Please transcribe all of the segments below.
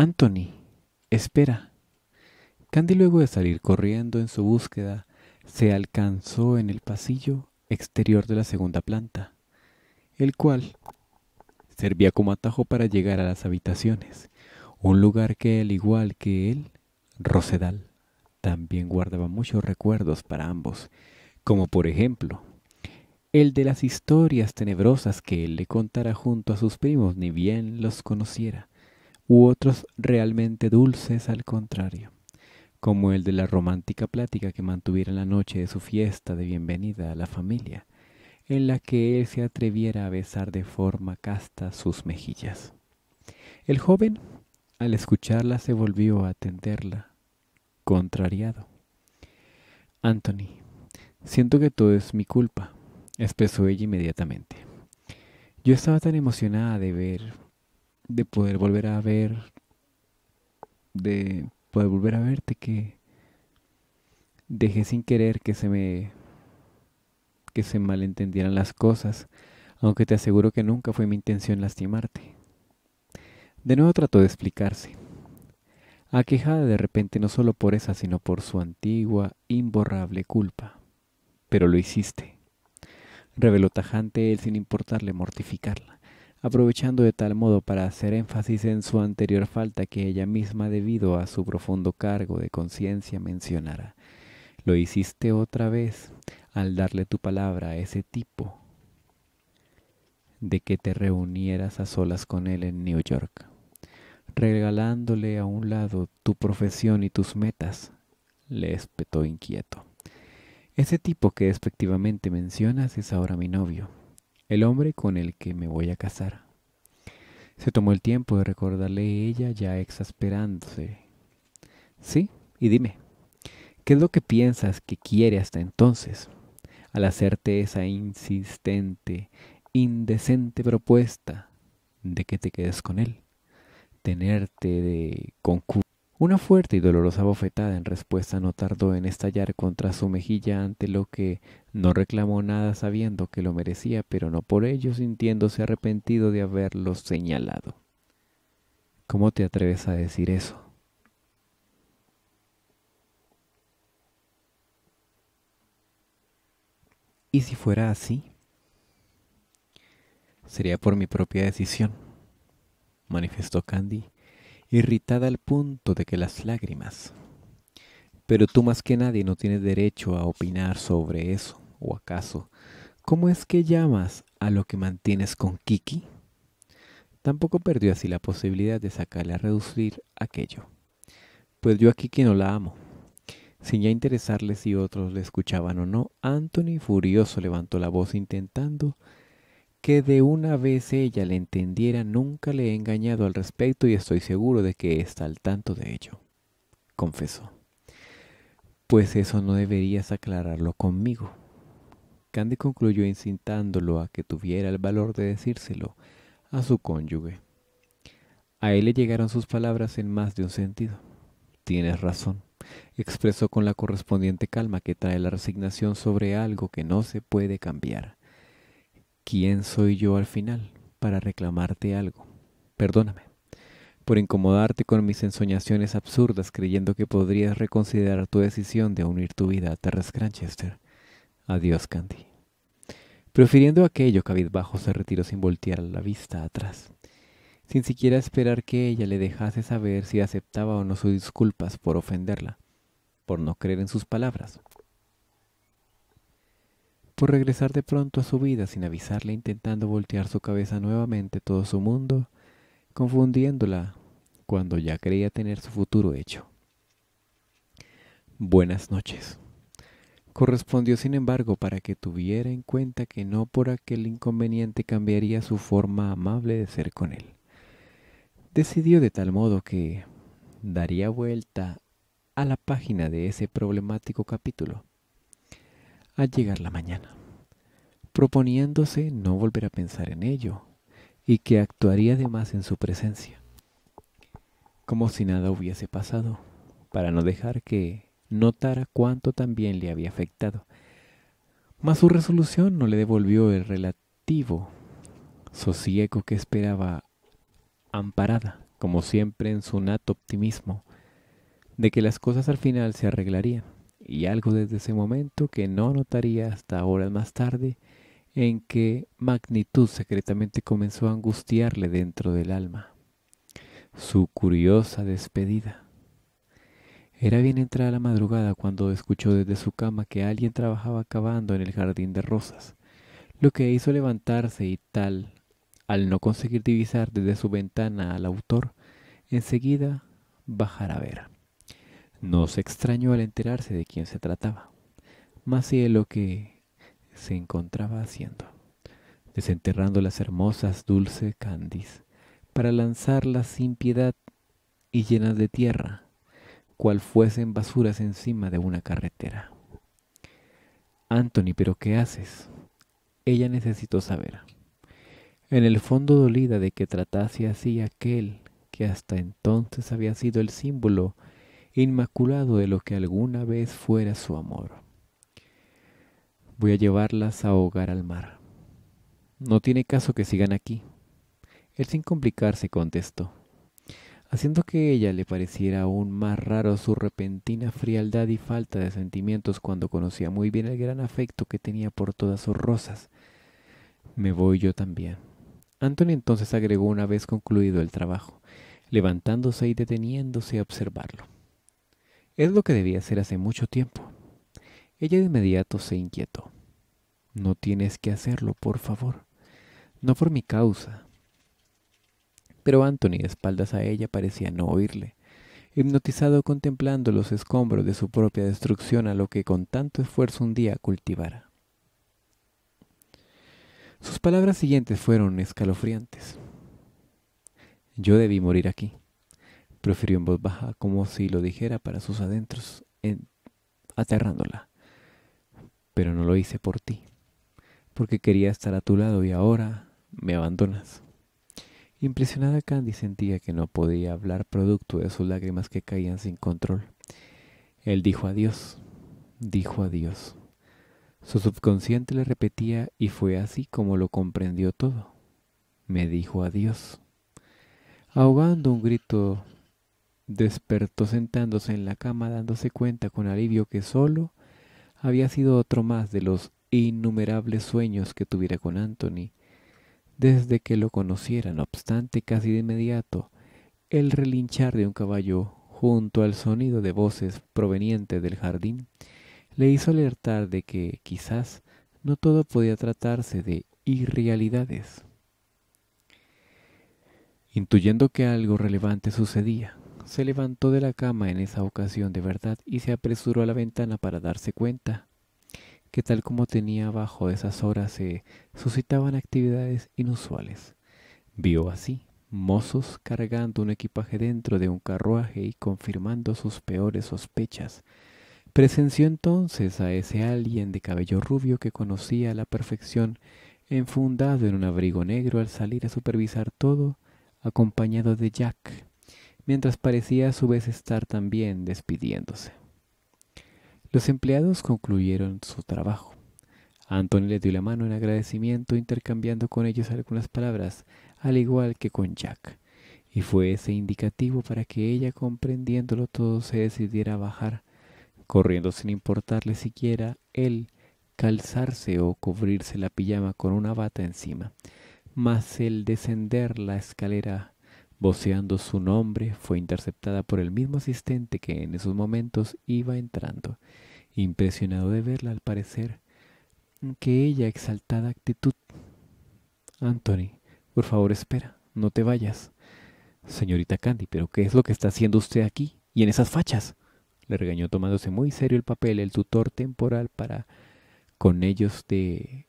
Anthony, espera. Candy, luego de salir corriendo en su búsqueda, se alcanzó en el pasillo exterior de la segunda planta, el cual servía como atajo para llegar a las habitaciones, un lugar que, él igual que él, Rosedal, también guardaba muchos recuerdos para ambos, como por ejemplo, el de las historias tenebrosas que él le contara junto a sus primos, ni bien los conociera, u otros realmente dulces al contrario, como el de la romántica plática que mantuviera en la noche de su fiesta de bienvenida a la familia, en la que él se atreviera a besar de forma casta sus mejillas. El joven, al escucharla, se volvió a atenderla, contrariado. Anthony, siento que todo es mi culpa, expresó ella inmediatamente. Yo estaba tan emocionada de ver de poder volver a ver, de poder volver a verte, que dejé sin querer que se me, que se malentendieran las cosas, aunque te aseguro que nunca fue mi intención lastimarte. De nuevo trató de explicarse, aquejada de repente no solo por esa, sino por su antigua, imborrable culpa. Pero lo hiciste, reveló tajante él sin importarle mortificarla aprovechando de tal modo para hacer énfasis en su anterior falta que ella misma debido a su profundo cargo de conciencia mencionara. Lo hiciste otra vez al darle tu palabra a ese tipo de que te reunieras a solas con él en New York, regalándole a un lado tu profesión y tus metas, le espetó inquieto. Ese tipo que despectivamente mencionas es ahora mi novio el hombre con el que me voy a casar. Se tomó el tiempo de recordarle ella ya exasperándose. Sí, y dime, ¿qué es lo que piensas que quiere hasta entonces? Al hacerte esa insistente, indecente propuesta de que te quedes con él, tenerte de concurso. Una fuerte y dolorosa bofetada en respuesta no tardó en estallar contra su mejilla ante lo que no reclamó nada sabiendo que lo merecía, pero no por ello sintiéndose arrepentido de haberlo señalado. ¿Cómo te atreves a decir eso? ¿Y si fuera así? Sería por mi propia decisión, manifestó Candy irritada al punto de que las lágrimas. Pero tú más que nadie no tienes derecho a opinar sobre eso, o acaso, ¿cómo es que llamas a lo que mantienes con Kiki? Tampoco perdió así la posibilidad de sacarle a reducir aquello. Pues yo a Kiki no la amo. Sin ya interesarle si otros le escuchaban o no, Anthony furioso levantó la voz intentando que de una vez ella le entendiera nunca le he engañado al respecto y estoy seguro de que está al tanto de ello, confesó. Pues eso no deberías aclararlo conmigo. Candy concluyó incitándolo a que tuviera el valor de decírselo a su cónyuge. A él le llegaron sus palabras en más de un sentido. Tienes razón, expresó con la correspondiente calma que trae la resignación sobre algo que no se puede cambiar. ¿Quién soy yo al final para reclamarte algo? Perdóname por incomodarte con mis ensoñaciones absurdas creyendo que podrías reconsiderar tu decisión de unir tu vida a Terras Granchester. Adiós, Candy. Prefiriendo aquello, cabizbajo se retiró sin voltear la vista atrás, sin siquiera esperar que ella le dejase saber si aceptaba o no sus disculpas por ofenderla, por no creer en sus palabras, por regresar de pronto a su vida sin avisarle, intentando voltear su cabeza nuevamente todo su mundo, confundiéndola cuando ya creía tener su futuro hecho. Buenas noches. Correspondió, sin embargo, para que tuviera en cuenta que no por aquel inconveniente cambiaría su forma amable de ser con él. Decidió de tal modo que daría vuelta a la página de ese problemático capítulo al llegar la mañana, proponiéndose no volver a pensar en ello y que actuaría además en su presencia, como si nada hubiese pasado, para no dejar que notara cuánto también le había afectado. Mas su resolución no le devolvió el relativo sosiego que esperaba amparada, como siempre en su nato optimismo, de que las cosas al final se arreglarían y algo desde ese momento que no notaría hasta horas más tarde en que magnitud secretamente comenzó a angustiarle dentro del alma. Su curiosa despedida. Era bien a la madrugada cuando escuchó desde su cama que alguien trabajaba cavando en el jardín de rosas, lo que hizo levantarse y tal, al no conseguir divisar desde su ventana al autor, enseguida bajar a ver. No se extrañó al enterarse de quién se trataba, más si de lo que se encontraba haciendo, desenterrando las hermosas dulce candis para lanzarlas sin piedad y llenas de tierra, cual fuesen basuras encima de una carretera. Anthony, ¿pero qué haces? Ella necesitó saber. En el fondo dolida de que tratase así aquel que hasta entonces había sido el símbolo inmaculado de lo que alguna vez fuera su amor. Voy a llevarlas a ahogar al mar. No tiene caso que sigan aquí. Él sin complicarse contestó, haciendo que ella le pareciera aún más raro su repentina frialdad y falta de sentimientos cuando conocía muy bien el gran afecto que tenía por todas sus rosas. Me voy yo también. Anthony entonces agregó una vez concluido el trabajo, levantándose y deteniéndose a observarlo. Es lo que debía hacer hace mucho tiempo. Ella de inmediato se inquietó. No tienes que hacerlo, por favor. No por mi causa. Pero Anthony, de espaldas a ella, parecía no oírle, hipnotizado contemplando los escombros de su propia destrucción a lo que con tanto esfuerzo un día cultivara. Sus palabras siguientes fueron escalofriantes. Yo debí morir aquí profirió en voz baja, como si lo dijera para sus adentros, aterrándola. Pero no lo hice por ti, porque quería estar a tu lado y ahora me abandonas. Impresionada, Candy sentía que no podía hablar producto de sus lágrimas que caían sin control. Él dijo adiós, dijo adiós. Su subconsciente le repetía y fue así como lo comprendió todo. Me dijo adiós. Ahogando un grito Despertó sentándose en la cama dándose cuenta con alivio que solo había sido otro más de los innumerables sueños que tuviera con Anthony. Desde que lo conociera, no obstante, casi de inmediato, el relinchar de un caballo junto al sonido de voces proveniente del jardín le hizo alertar de que quizás no todo podía tratarse de irrealidades. Intuyendo que algo relevante sucedía, se levantó de la cama en esa ocasión de verdad y se apresuró a la ventana para darse cuenta que tal como tenía abajo esas horas se suscitaban actividades inusuales. Vio así mozos cargando un equipaje dentro de un carruaje y confirmando sus peores sospechas. Presenció entonces a ese alguien de cabello rubio que conocía a la perfección, enfundado en un abrigo negro al salir a supervisar todo, acompañado de Jack, mientras parecía a su vez estar también despidiéndose. Los empleados concluyeron su trabajo. Anton le dio la mano en agradecimiento, intercambiando con ellos algunas palabras, al igual que con Jack, y fue ese indicativo para que ella, comprendiéndolo todo, se decidiera a bajar, corriendo sin importarle siquiera el calzarse o cubrirse la pijama con una bata encima, mas el descender la escalera Voceando su nombre, fue interceptada por el mismo asistente que en esos momentos iba entrando, impresionado de verla al parecer que ella exaltada actitud. Anthony, por favor espera, no te vayas. Señorita Candy, ¿pero qué es lo que está haciendo usted aquí y en esas fachas? Le regañó tomándose muy serio el papel el tutor temporal para con ellos de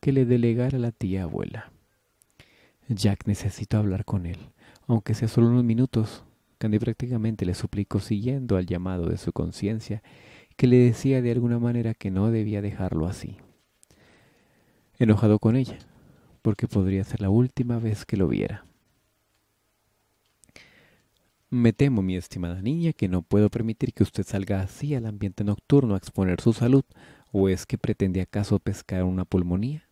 que le delegara la tía abuela. Jack necesito hablar con él aunque sea solo unos minutos. Candy prácticamente le suplicó siguiendo al llamado de su conciencia, que le decía de alguna manera que no debía dejarlo así. Enojado con ella, porque podría ser la última vez que lo viera. Me temo, mi estimada niña, que no puedo permitir que usted salga así al ambiente nocturno a exponer su salud, o es que pretende acaso pescar una pulmonía.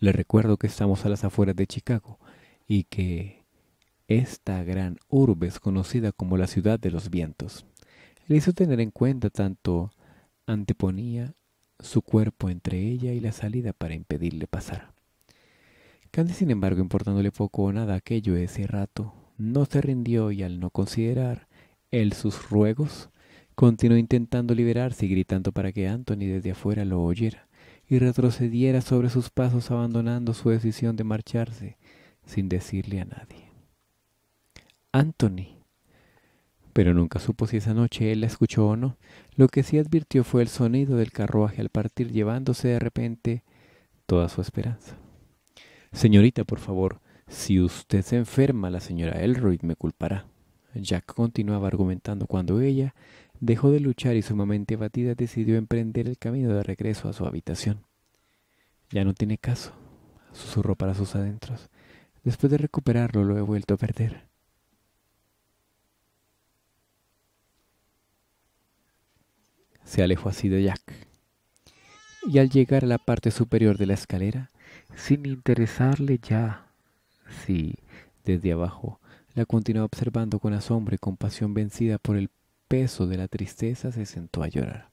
Le recuerdo que estamos a las afueras de Chicago y que esta gran urbe conocida como la ciudad de los vientos. Le hizo tener en cuenta tanto anteponía su cuerpo entre ella y la salida para impedirle pasar. Candy, sin embargo, importándole poco o nada aquello ese rato, no se rindió y al no considerar él sus ruegos, continuó intentando liberarse y gritando para que Anthony desde afuera lo oyera y retrocediera sobre sus pasos abandonando su decisión de marcharse sin decirle a nadie. Anthony. Pero nunca supo si esa noche él la escuchó o no. Lo que sí advirtió fue el sonido del carruaje al partir, llevándose de repente toda su esperanza. Señorita, por favor, si usted se enferma, la señora Elroy me culpará. Jack continuaba argumentando cuando ella dejó de luchar y sumamente abatida decidió emprender el camino de regreso a su habitación. Ya no tiene caso, susurró para sus adentros. Después de recuperarlo lo he vuelto a perder. se alejó así de Jack. Y al llegar a la parte superior de la escalera, sin interesarle ya, sí, desde abajo, la continuó observando con asombro y compasión vencida por el peso de la tristeza, se sentó a llorar.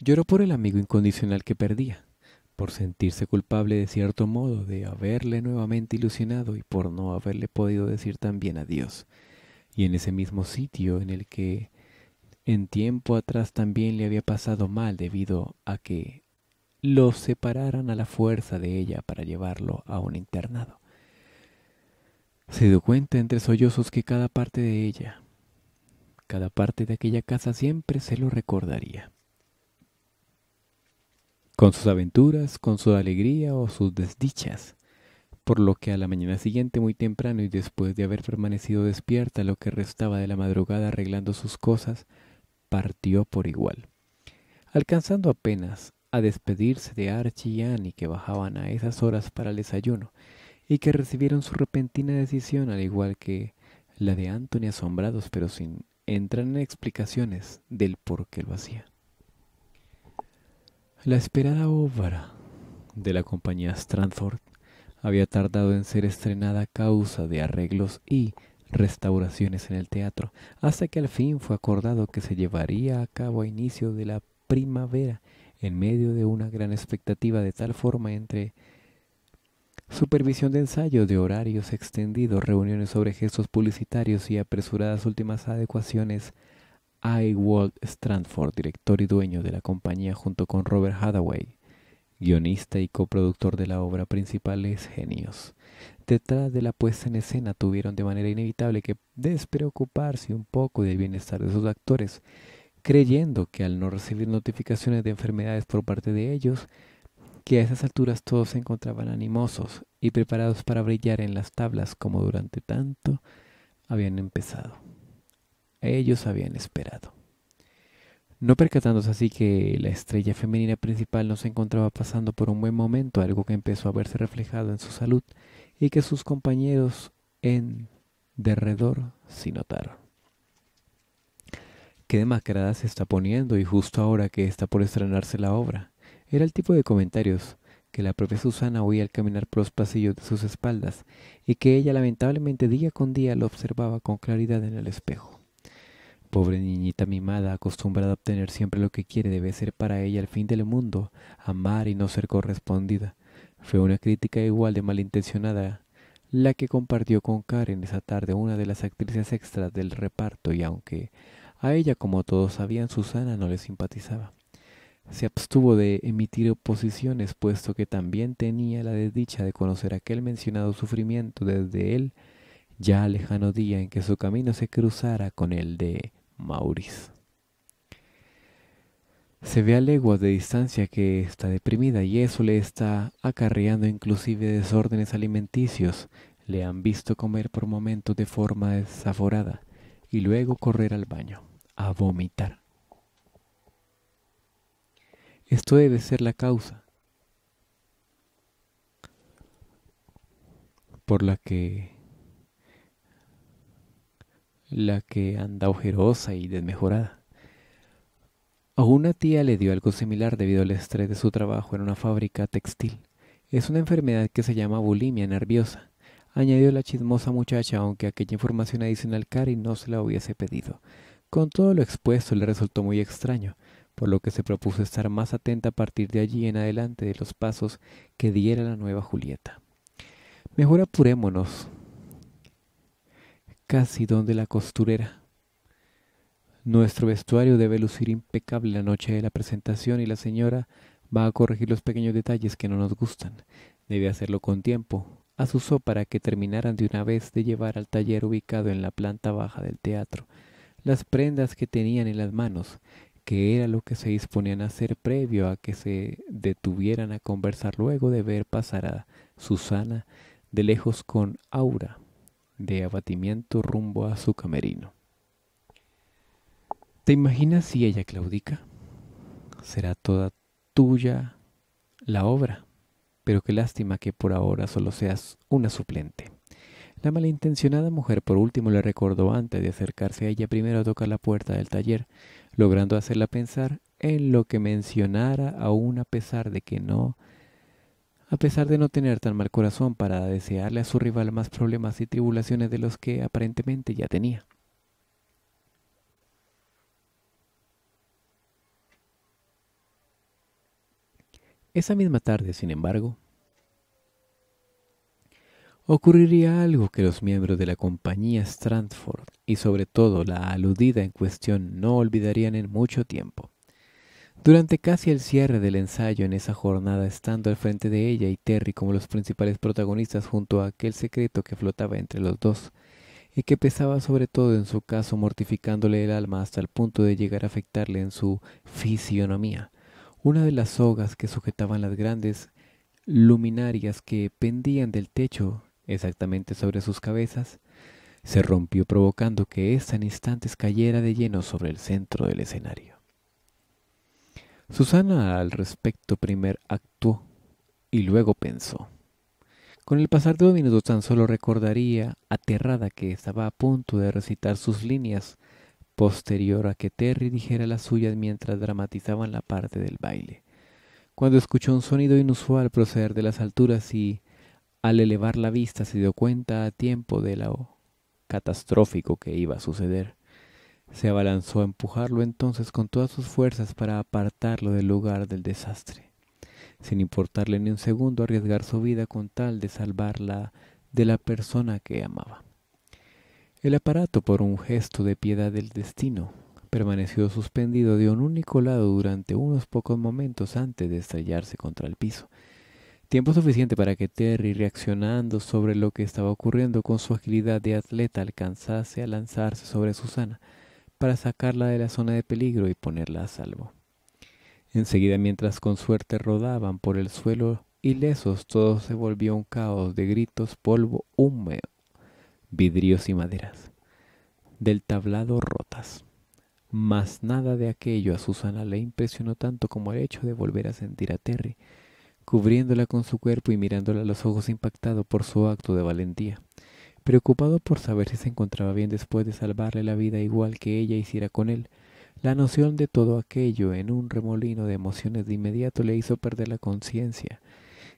Lloró por el amigo incondicional que perdía, por sentirse culpable de cierto modo de haberle nuevamente ilusionado y por no haberle podido decir también adiós. Y en ese mismo sitio en el que en tiempo atrás también le había pasado mal debido a que lo separaran a la fuerza de ella para llevarlo a un internado. Se dio cuenta entre sollozos que cada parte de ella, cada parte de aquella casa siempre se lo recordaría. Con sus aventuras, con su alegría o sus desdichas, por lo que a la mañana siguiente muy temprano y después de haber permanecido despierta lo que restaba de la madrugada arreglando sus cosas, partió por igual, alcanzando apenas a despedirse de Archie y Annie que bajaban a esas horas para el desayuno y que recibieron su repentina decisión al igual que la de Anthony asombrados pero sin entrar en explicaciones del por qué lo hacía. La esperada obra de la compañía Stranford había tardado en ser estrenada a causa de arreglos y restauraciones en el teatro, hasta que al fin fue acordado que se llevaría a cabo a inicio de la primavera, en medio de una gran expectativa de tal forma entre supervisión de ensayo, de horarios extendidos, reuniones sobre gestos publicitarios y apresuradas últimas adecuaciones. I. Walt Strandford, director y dueño de la compañía junto con Robert Hathaway, guionista y coproductor de la obra principal es Genios, detrás de la puesta en escena tuvieron de manera inevitable que despreocuparse un poco del bienestar de sus actores, creyendo que al no recibir notificaciones de enfermedades por parte de ellos, que a esas alturas todos se encontraban animosos y preparados para brillar en las tablas como durante tanto habían empezado. Ellos habían esperado. No percatándose así que la estrella femenina principal no se encontraba pasando por un buen momento, algo que empezó a verse reflejado en su salud y que sus compañeros en derredor sin notaron. Qué demacrada se está poniendo y justo ahora que está por estrenarse la obra. Era el tipo de comentarios que la propia Susana oía al caminar por los pasillos de sus espaldas y que ella lamentablemente día con día lo observaba con claridad en el espejo. Pobre niñita mimada, acostumbrada a obtener siempre lo que quiere, debe ser para ella el fin del mundo, amar y no ser correspondida, fue una crítica igual de malintencionada la que compartió con Karen esa tarde una de las actrices extras del reparto y aunque a ella, como todos sabían, Susana no le simpatizaba. Se abstuvo de emitir oposiciones puesto que también tenía la desdicha de conocer aquel mencionado sufrimiento desde él ya lejano día en que su camino se cruzara con el de Maurice se ve a leguas de distancia que está deprimida y eso le está acarreando inclusive desórdenes alimenticios. Le han visto comer por momentos de forma desaforada y luego correr al baño, a vomitar. Esto debe ser la causa por la que la que anda ojerosa y desmejorada. A una tía le dio algo similar debido al estrés de su trabajo en una fábrica textil. Es una enfermedad que se llama bulimia nerviosa, añadió la chismosa muchacha aunque aquella información adicional Cari no se la hubiese pedido. Con todo lo expuesto le resultó muy extraño, por lo que se propuso estar más atenta a partir de allí en adelante de los pasos que diera la nueva Julieta. Mejor apurémonos. Casi donde la costurera, nuestro vestuario debe lucir impecable la noche de la presentación y la señora va a corregir los pequeños detalles que no nos gustan. Debe hacerlo con tiempo. Asusó para que terminaran de una vez de llevar al taller ubicado en la planta baja del teatro las prendas que tenían en las manos, que era lo que se disponían a hacer previo a que se detuvieran a conversar luego de ver pasar a Susana de lejos con aura de abatimiento rumbo a su camerino. ¿Te imaginas si ella claudica? Será toda tuya la obra, pero qué lástima que por ahora solo seas una suplente. La malintencionada mujer por último le recordó antes de acercarse a ella primero a tocar la puerta del taller, logrando hacerla pensar en lo que mencionara aún a pesar de que no, a pesar de no tener tan mal corazón para desearle a su rival más problemas y tribulaciones de los que aparentemente ya tenía. Esa misma tarde, sin embargo, ocurriría algo que los miembros de la compañía Strandford y sobre todo la aludida en cuestión no olvidarían en mucho tiempo. Durante casi el cierre del ensayo en esa jornada, estando al frente de ella y Terry como los principales protagonistas junto a aquel secreto que flotaba entre los dos, y que pesaba sobre todo en su caso mortificándole el alma hasta el punto de llegar a afectarle en su fisionomía, una de las sogas que sujetaban las grandes luminarias que pendían del techo exactamente sobre sus cabezas se rompió provocando que ésta en instantes cayera de lleno sobre el centro del escenario. Susana al respecto primer actuó y luego pensó. Con el pasar de los minutos tan solo recordaría, aterrada, que estaba a punto de recitar sus líneas posterior a que Terry dijera las suyas mientras dramatizaban la parte del baile. Cuando escuchó un sonido inusual proceder de las alturas y, al elevar la vista, se dio cuenta a tiempo de lo catastrófico que iba a suceder. Se abalanzó a empujarlo entonces con todas sus fuerzas para apartarlo del lugar del desastre, sin importarle ni un segundo arriesgar su vida con tal de salvarla de la persona que amaba. El aparato, por un gesto de piedad del destino, permaneció suspendido de un único lado durante unos pocos momentos antes de estrellarse contra el piso. Tiempo suficiente para que Terry, reaccionando sobre lo que estaba ocurriendo con su agilidad de atleta, alcanzase a lanzarse sobre Susana para sacarla de la zona de peligro y ponerla a salvo. Enseguida, mientras con suerte rodaban por el suelo ilesos, todo se volvió un caos de gritos, polvo húmedo vidrios y maderas, del tablado rotas. Mas nada de aquello a Susana le impresionó tanto como el hecho de volver a sentir a Terry, cubriéndola con su cuerpo y mirándola a los ojos impactado por su acto de valentía, preocupado por saber si se encontraba bien después de salvarle la vida igual que ella hiciera con él. La noción de todo aquello en un remolino de emociones de inmediato le hizo perder la conciencia,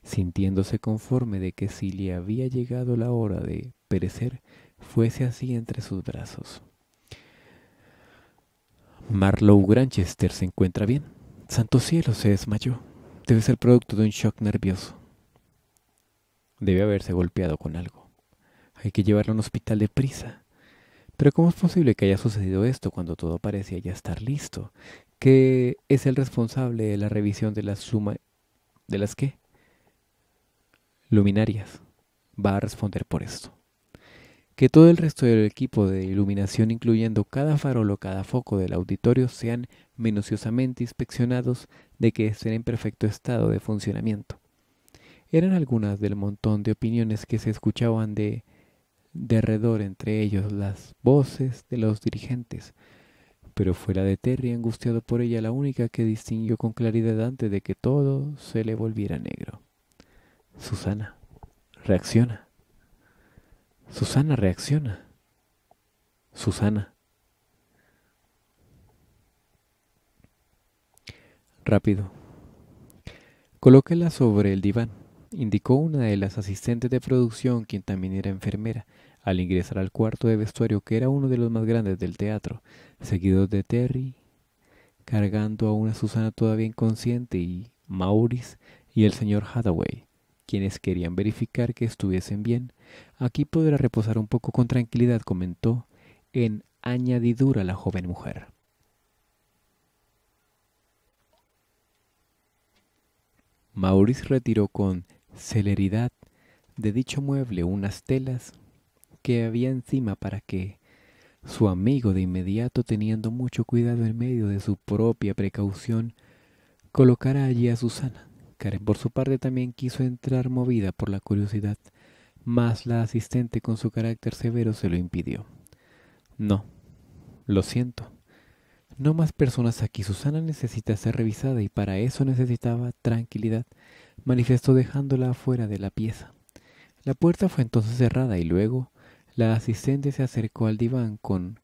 sintiéndose conforme de que si le había llegado la hora de perecer fuese así entre sus brazos. Marlowe Granchester se encuentra bien. Santo cielo, se desmayó. Debe ser producto de un shock nervioso. Debe haberse golpeado con algo. Hay que llevarlo a un hospital de prisa. Pero ¿cómo es posible que haya sucedido esto cuando todo parecía ya estar listo? ¿Qué es el responsable de la revisión de las suma... ¿De las qué? Luminarias. Va a responder por esto que todo el resto del equipo de iluminación, incluyendo cada farol o cada foco del auditorio, sean minuciosamente inspeccionados de que estén en perfecto estado de funcionamiento. Eran algunas del montón de opiniones que se escuchaban de derredor, entre ellos las voces de los dirigentes, pero fue la de Terry, angustiado por ella, la única que distinguió con claridad antes de que todo se le volviera negro. Susana, reacciona. Susana reacciona. Susana. Rápido. Colóquela sobre el diván, indicó una de las asistentes de producción, quien también era enfermera, al ingresar al cuarto de vestuario, que era uno de los más grandes del teatro, seguido de Terry, cargando a una Susana todavía inconsciente, y Maurice y el señor Hathaway, quienes querían verificar que estuviesen bien. Aquí podrá reposar un poco con tranquilidad, comentó en añadidura la joven mujer. Maurice retiró con celeridad de dicho mueble unas telas que había encima para que su amigo de inmediato, teniendo mucho cuidado en medio de su propia precaución, colocara allí a Susana por su parte también quiso entrar movida por la curiosidad, mas la asistente con su carácter severo se lo impidió. No, lo siento. No más personas aquí. Susana necesita ser revisada y para eso necesitaba tranquilidad, manifestó dejándola afuera de la pieza. La puerta fue entonces cerrada y luego la asistente se acercó al diván con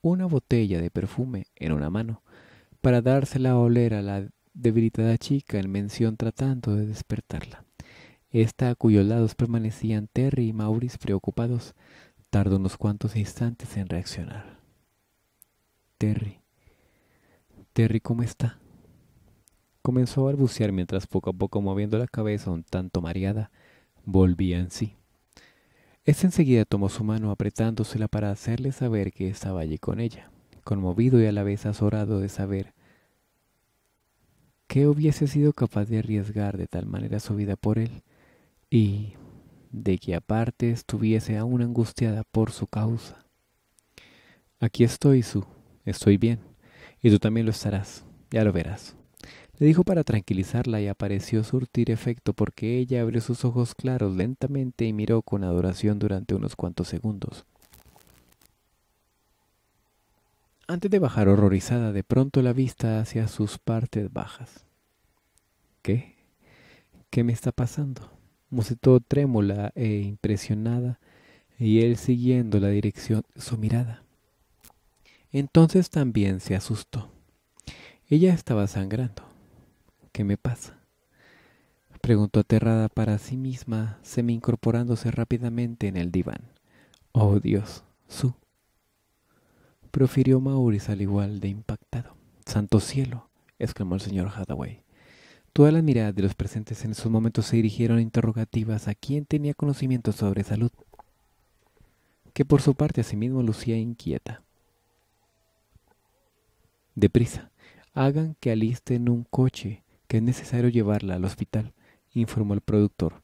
una botella de perfume en una mano para dársela a oler a la debilitada chica en mención tratando de despertarla. Esta a cuyos lados permanecían Terry y Maurice preocupados, tardó unos cuantos instantes en reaccionar. Terry. Terry, ¿cómo está? Comenzó a balbucear mientras poco a poco moviendo la cabeza un tanto mareada, volvía en sí. Este enseguida tomó su mano apretándosela para hacerle saber que estaba allí con ella, conmovido y a la vez azorado de saber ¿Qué hubiese sido capaz de arriesgar de tal manera su vida por él, y de que aparte estuviese aún angustiada por su causa. Aquí estoy, Su, estoy bien, y tú también lo estarás, ya lo verás. Le dijo para tranquilizarla y apareció surtir efecto porque ella abrió sus ojos claros lentamente y miró con adoración durante unos cuantos segundos. antes de bajar horrorizada de pronto la vista hacia sus partes bajas. ¿Qué? ¿Qué me está pasando? Musetó trémula e impresionada y él siguiendo la dirección su mirada. Entonces también se asustó. Ella estaba sangrando. ¿Qué me pasa? Preguntó aterrada para sí misma, semi incorporándose rápidamente en el diván. Oh Dios, su profirió Maurice al igual de impactado. Santo cielo, exclamó el señor Hathaway. toda la mirada de los presentes en esos momentos se dirigieron a interrogativas a quien tenía conocimiento sobre salud, que por su parte asimismo lucía inquieta. Deprisa, hagan que alisten un coche, que es necesario llevarla al hospital, informó el productor.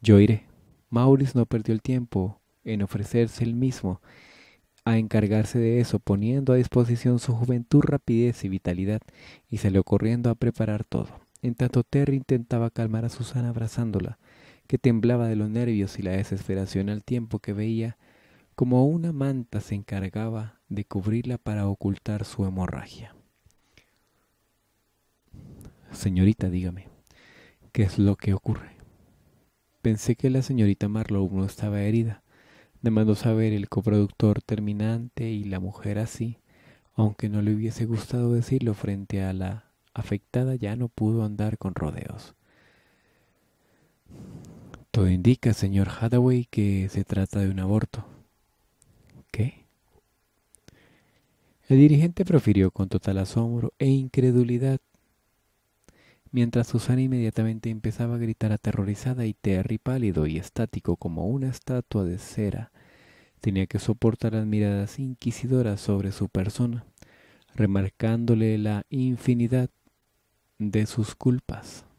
Yo iré. Maurice no perdió el tiempo en ofrecerse el mismo a encargarse de eso, poniendo a disposición su juventud, rapidez y vitalidad, y salió corriendo a preparar todo. En tanto Terry intentaba calmar a Susana abrazándola, que temblaba de los nervios y la desesperación al tiempo que veía como una manta se encargaba de cubrirla para ocultar su hemorragia. Señorita, dígame, ¿qué es lo que ocurre? Pensé que la señorita Marlowe no estaba herida, Demandó saber el coproductor terminante y la mujer así, aunque no le hubiese gustado decirlo frente a la afectada, ya no pudo andar con rodeos. Todo indica, señor Hathaway, que se trata de un aborto. ¿Qué? El dirigente profirió con total asombro e incredulidad mientras Susana inmediatamente empezaba a gritar aterrorizada y Terry pálido y estático como una estatua de cera. Tenía que soportar las miradas inquisidoras sobre su persona, remarcándole la infinidad de sus culpas.